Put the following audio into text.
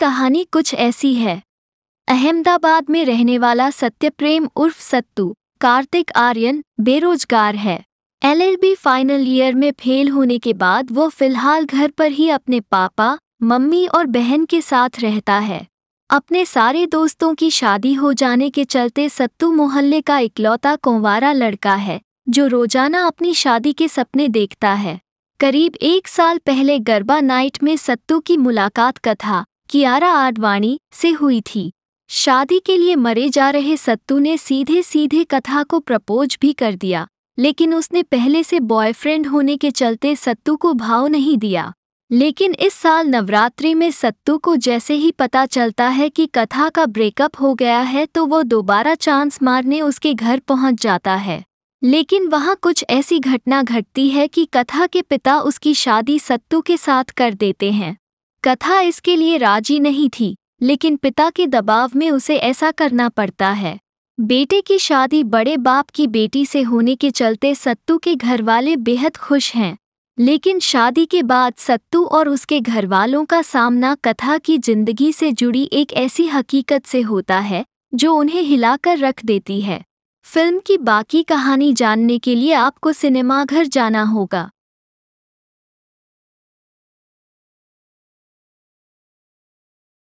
कहानी कुछ ऐसी है अहमदाबाद में रहने वाला सत्यप्रेम उर्फ सत्तू कार्तिक आर्यन बेरोजगार है एलएलबी फाइनल ईयर में फेल होने के बाद वो फिलहाल घर पर ही अपने पापा मम्मी और बहन के साथ रहता है अपने सारे दोस्तों की शादी हो जाने के चलते सत्तू मोहल्ले का इकलौता कुंवारा लड़का है जो रोजाना अपनी शादी के सपने देखता है करीब एक साल पहले गरबा नाइट में सत्तू की मुलाकात कथा कियारा आडवाणी से हुई थी शादी के लिए मरे जा रहे सत्तू ने सीधे सीधे कथा को प्रपोज भी कर दिया लेकिन उसने पहले से बॉयफ्रेंड होने के चलते सत्तू को भाव नहीं दिया लेकिन इस साल नवरात्रि में सत्तू को जैसे ही पता चलता है कि कथा का ब्रेकअप हो गया है तो वो दोबारा चांस मारने उसके घर पहुंच जाता है लेकिन वहां कुछ ऐसी घटना घटती है कि कथा के पिता उसकी शादी सत्तू के साथ कर देते हैं कथा इसके लिए राजी नहीं थी लेकिन पिता के दबाव में उसे ऐसा करना पड़ता है बेटे की शादी बड़े बाप की बेटी से होने के चलते सत्तू के घरवाले बेहद खुश हैं लेकिन शादी के बाद सत्तू और उसके घरवालों का सामना कथा की जिंदगी से जुड़ी एक ऐसी हकीकत से होता है जो उन्हें हिलाकर रख देती है फिल्म की बाकी कहानी जानने के लिए आपको सिनेमाघर जाना होगा